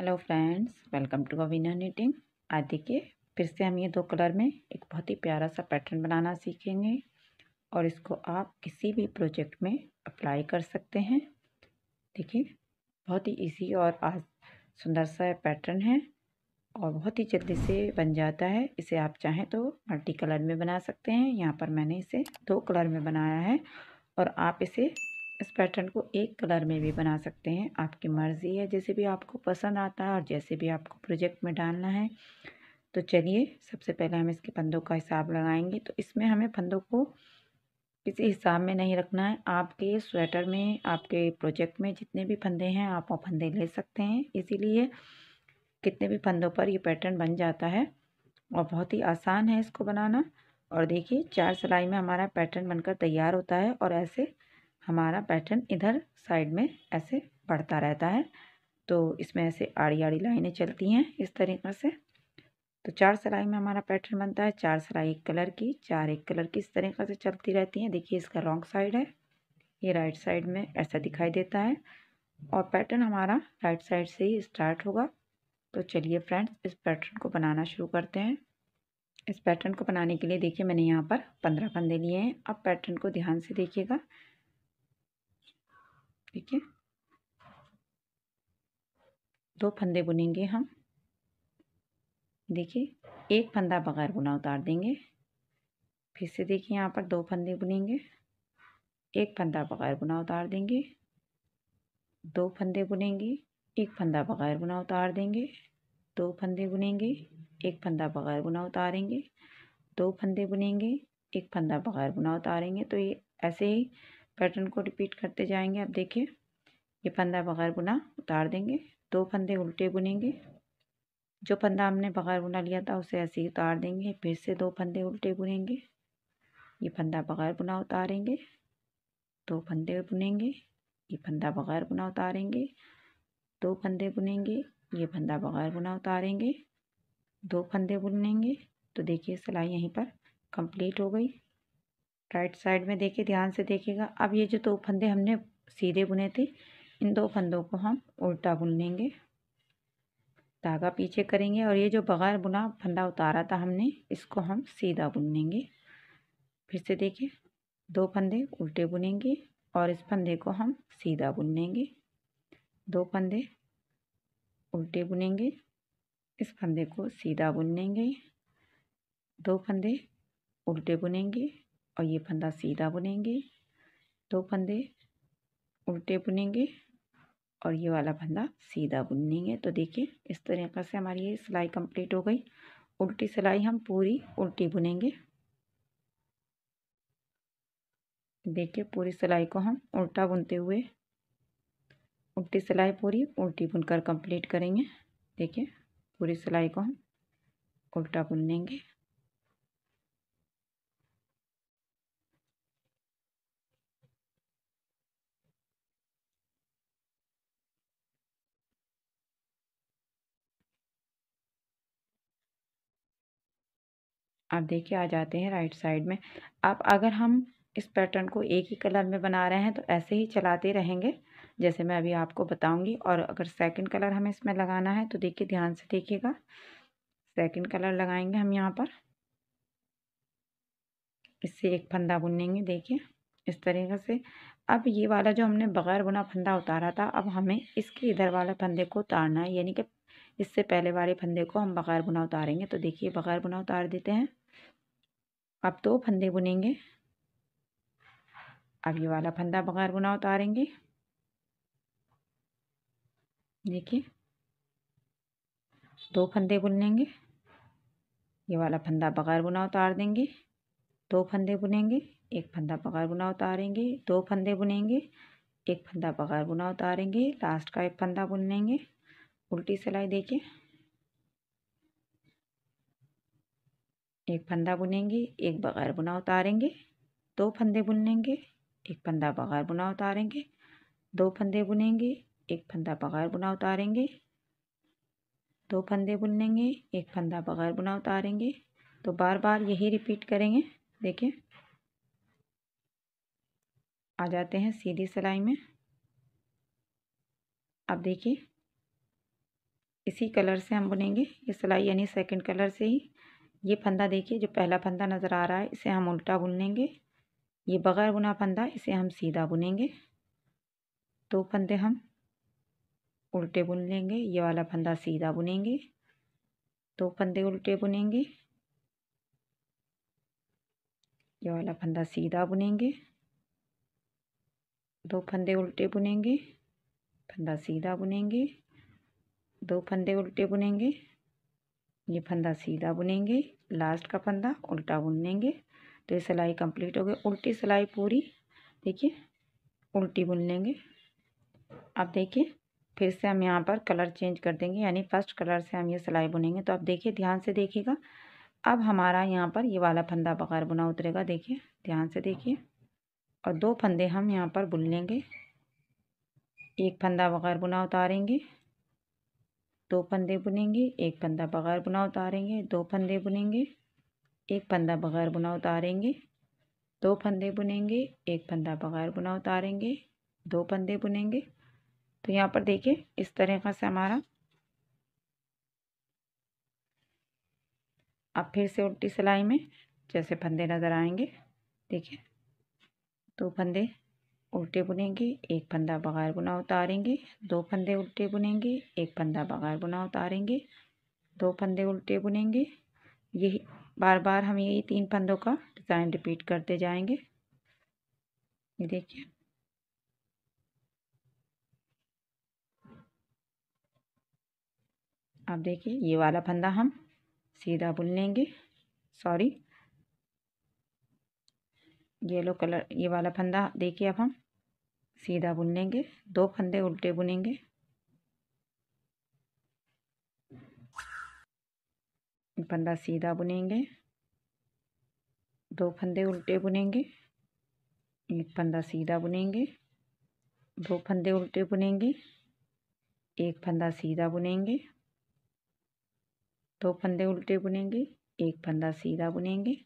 hello friends welcome to अवीना knitting आज देखिए फिर से हम ये दो कलर में एक बहुत ही प्यारा सा पैटर्न बनाना सीखेंगे और इसको आप किसी भी प्रोजेक्ट में अप्लाई कर सकते हैं देखिए बहुत ही इजी और आज सुंदर सा पैटर्न है और बहुत ही जल्दी से बन जाता है इसे आप चाहें तो मल्टी कलर में बना सकते हैं यहाँ पर मैंने इसे दो कलर में बनाया है और आप इसे इस पैटर्न को एक कलर में भी बना सकते हैं आपकी मर्ज़ी है जैसे भी आपको पसंद आता है और जैसे भी आपको प्रोजेक्ट में डालना है तो चलिए सबसे पहले हम इसके फंदों का हिसाब लगाएंगे तो इसमें हमें फंदों को किसी हिसाब में नहीं रखना है आपके स्वेटर में आपके प्रोजेक्ट में जितने भी फंदे हैं आप वो फंदे ले सकते हैं इसीलिए कितने भी फंदों पर ये पैटर्न बन जाता है और बहुत ही आसान है इसको बनाना और देखिए चार सिलाई में हमारा पैटर्न बनकर तैयार होता है और ऐसे हमारा पैटर्न इधर साइड में ऐसे बढ़ता रहता है तो इसमें ऐसे आड़ी आड़ी लाइनें चलती हैं इस तरीक़े से तो चार सिलाई में हमारा पैटर्न बनता है चार सिलाई एक कलर की चार एक कलर की इस तरीक़े से चलती रहती हैं देखिए इसका रॉन्ग साइड है ये राइट साइड में ऐसा दिखाई देता है और पैटर्न हमारा राइट साइड से ही स्टार्ट होगा तो चलिए फ्रेंड्स इस पैटर्न को बनाना शुरू करते हैं इस पैटर्न को बनाने के लिए देखिए मैंने यहाँ पर पंद्रह फंदे लिए हैं अब पैटर्न को ध्यान से देखिएगा ठीक है दो फंदे बुनेंगे हम देखिए एक फंदा बगैर बुना उतार देंगे फिर से देखिए यहाँ पर दो फंदे बुनेंगे एक फंदा बगैर बुना उतार देंगे दो फंदे बुनेंगे एक फंदा बगैर बुना उतार देंगे दो फंदे बुनेंगे एक फंदा बगैर बुना उतारेंगे दो फंदे बुनेंगे एक फंदा बगैर बुना उतारेंगे तो ये ऐसे ही पैटर्न को रिपीट करते जाएंगे आप देखिए ये फंदा बगैर बुना उतार देंगे दो फंदे उल्टे बुनेंगे जो फंदा हमने बगैर बुना लिया था उसे ऐसे ही उतार देंगे फिर से दो फंदे उल्टे बुनेंगे ये फंदा बगैर बुना उतारेंगे दो फंदे बुनेंगे ये फंदा बगैर बुना उतारेंगे दो फंदे बुनेंगे ये फंदा बगैर बुना उतारेंगे दो फंदे बुनेंगे तो देखिए सिलाई यहीं पर कंप्लीट हो गई राइट साइड में देखिए ध्यान से देखिएगा अब ये जो दो फंदे हमने सीधे बुने थे इन दो फंदों को हम उल्टा बुन लेंगे धागा पीछे करेंगे और ये जो बगैर बुना फंदा उतारा था हमने इसको हम सीधा बुन लेंगे फिर से देखिए दो फंदे उल्टे बुनेंगे और इस फंदे को हम सीधा बुन लेंगे दो फंदे उल्टे बुनेंगे इस फंदे को सीधा बुन लेंगे दो फंदे उल्टे बुनेंगे और ये फंदा सीधा बुनेंगे दो फंदे उल्टे बुनेंगे और ये वाला फंदा सीधा बुनेंगे तो देखिए इस तरीक़े से हमारी ये सिलाई कंप्लीट हो गई उल्टी सिलाई हम पूरी उल्टी बुनेंगे देखिए पूरी सिलाई को हम उल्टा बुनते हुए उल्टी सिलाई पूरी उल्टी बुनकर कंप्लीट करेंगे देखिए पूरी सिलाई को हम उल्टा बुन लेंगे आप देखिए आ जाते हैं राइट साइड में अब अगर हम इस पैटर्न को एक ही कलर में बना रहे हैं तो ऐसे ही चलाते रहेंगे जैसे मैं अभी आपको बताऊंगी और अगर सेकंड कलर हमें इसमें लगाना है तो देखिए ध्यान से देखिएगा सेकंड कलर लगाएंगे हम यहाँ पर इससे एक फंदा बुनेंगे देखिए इस तरीके से अब ये वाला जो हमने बगैर बुना फंदा उतारा था अब हमें इसके इधर वाले फंदे को उतारना है यानी कि इससे पहले वाले फंदे को हम बगैर बुना उतारेंगे तो देखिए बगैर बुना उतार देते हैं अब दो तो फंदे बुनेंगे अब ये वाला फंदा बगैर बुना उतारेंगे देखिए दो फंदे बुन लेंगे ये वाला फंदा बगैर बुना उतार देंगे दो फंदे बुनेंगे एक फंदा बगैर बुना उतारेंगे दो फंदे बुनेंगे एक फंदा बगैर बुना उतारेंगे लास्ट का एक फंदा बुन लेंगे उल्टी सिलाई देखिए एक फंदा बुनेंगे एक बगैर बुना उतारेंगे दो फंदे बुन लेंगे एक फंदा बगैर बुना उतारेंगे दो फंदे बुनेंगे एक फंदा बगैर बुना उतारेंगे दो फंदे बुन लेंगे एक फंदा बगैर बुना उतारेंगे तो बार बार यही रिपीट करेंगे देखिए आ जाते हैं सीधी सिलाई में अब देखिए इसी कलर से हम बुनेंगे ये सिलाई यानी सेकंड कलर से ही ये फंदा देखिए जो पहला फंदा नज़र आ रहा है इसे हम उल्टा बुन लेंगे ये बग़ैर बुना फंदा इसे हम सीधा बुनेंगे दो फंदे हम उल्टे बुन लेंगे ये वाला फंदा सीधा बुनेंगे दो फंदे उल्टे बुनेंगे ये वाला फंदा सीधा बुनेंगे दो फंदे उल्टे बुनेंगे फंदा सीधा बुनेंगे दो फंदे उल्टे बुनेंगे ये फंदा सीधा बुनेंगे लास्ट का फंदा उल्टा बुन लेंगे तो ये सिलाई कंप्लीट हो गई उल्टी सिलाई पूरी देखिए उल्टी बुन लेंगे अब देखिए फिर से हम यहाँ पर कलर चेंज कर देंगे यानी फर्स्ट कलर से हम ये सिलाई बुनेंगे तो अब देखिए ध्यान से देखिएगा अब हमारा यहाँ पर ये वाला फंदा बगैर बुना उतरेगा देखिए ध्यान से देखिए और दो फंदे हम यहाँ पर बुन लेंगे एक फंदा बगैर बुना उतारेंगे दो फंदे बुनेंगे एक फंदा बगैर बुना उतारेंगे दो फंदे बुनेंगे एक फंदा बगैर बुना उतारेंगे दो फंदे बुनेंगे एक फंदा बगैर बुना उतारेंगे दो फंदे बुनेंगे तो यहाँ पर देखिए इस तरह से हमारा अब फिर से उल्टी सिलाई में जैसे फंदे नज़र आएंगे देखिए दो फंदे उल्टे बुनेंगे एक फंदा बगैर बुना उतारेंगे दो फंदे उल्टे बुनेंगे एक फंदा बगैर बुना उतारेंगे दो फंदे उल्टे बुनेंगे यही बार बार हम यही तीन फंदों का डिज़ाइन रिपीट करते जाएंगे ये देखिए अब देखिए ये वाला फंदा हम सीधा बुन लेंगे सॉरी येलो कलर ये वाला फंदा देखिए अब हम सीधा बुन लेंगे दो फंदे उल्टे बुनेंगे फंदा सीधा बुनेंगे दो फंदे उल्टे बुनेंगे एक फंदा सीधा बुनेंगे दो फंदे उल्टे बुनेंगे एक फंदा सीधा बुनेंगे दो फंदे उल्टे बुनेंगे एक फंदा सीधा बुनेंगे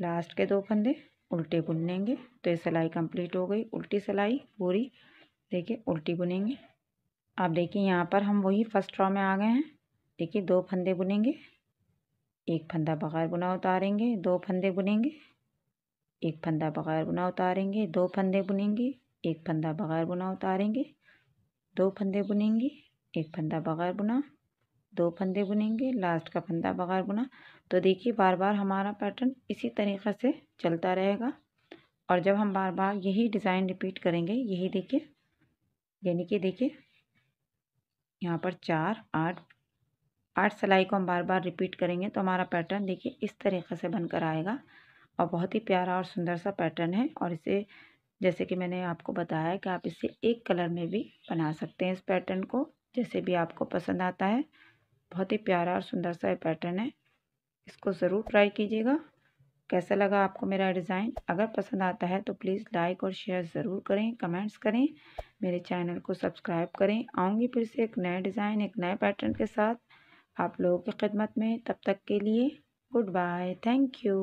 लास्ट के दो फंदे उल्टे बुन लेंगे तो ये सिलाई कंप्लीट हो गई उल्टी सिलाई पूरी देखिए उल्टी बुनेंगे अब देखिए यहाँ पर हम वही फर्स्ट रॉ में आ गए हैं देखिए दो फंदे बुनेंगे एक फंदा बगैर बुना उतारेंगे दो फंदे बुनेंगे एक फंदा बगैर बुना उतारेंगे दो फंदे बुनेंगे एक फंदा बगैर बुना उतारेंगे दो फंदे बुनेंगे एक फंदा बगैर बुना दो फंदे बुनेंगे लास्ट का फंदा बगैर बुना तो देखिए बार बार हमारा पैटर्न इसी तरीक़े से चलता रहेगा और जब हम बार बार यही डिज़ाइन रिपीट करेंगे यही देखिए यानी कि देखिए यहाँ पर चार आठ आठ सिलाई को हम बार बार रिपीट करेंगे तो हमारा पैटर्न देखिए इस तरीके से बनकर आएगा और बहुत ही प्यारा और सुंदर सा पैटर्न है और इसे जैसे कि मैंने आपको बताया कि आप इसे एक कलर में भी बना सकते हैं इस पैटर्न को जैसे भी आपको पसंद आता है बहुत ही प्यारा और सुंदर सा पैटर्न है इसको ज़रूर ट्राई कीजिएगा कैसा लगा आपको मेरा डिज़ाइन अगर पसंद आता है तो प्लीज़ लाइक और शेयर ज़रूर करें कमेंट्स करें मेरे चैनल को सब्सक्राइब करें आऊँगी फिर से एक नए डिज़ाइन एक नए पैटर्न के साथ आप लोगों की खिदमत में तब तक के लिए गुड बाय थैंक यू